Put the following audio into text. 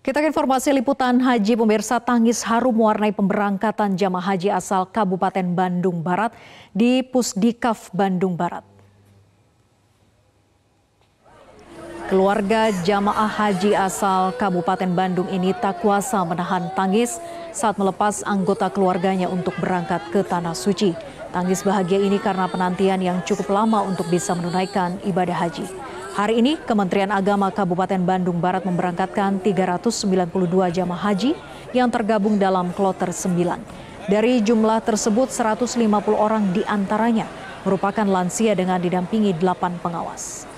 Kita ke informasi liputan haji pemirsa tangis harum mewarnai pemberangkatan jamaah haji asal Kabupaten Bandung Barat di Pusdikaf Bandung Barat. Keluarga jamaah haji asal Kabupaten Bandung ini tak kuasa menahan tangis saat melepas anggota keluarganya untuk berangkat ke Tanah Suci. Tangis bahagia ini karena penantian yang cukup lama untuk bisa menunaikan ibadah haji. Hari ini, Kementerian Agama Kabupaten Bandung Barat memberangkatkan 392 jamaah haji yang tergabung dalam kloter 9. Dari jumlah tersebut, 150 orang diantaranya merupakan lansia dengan didampingi 8 pengawas.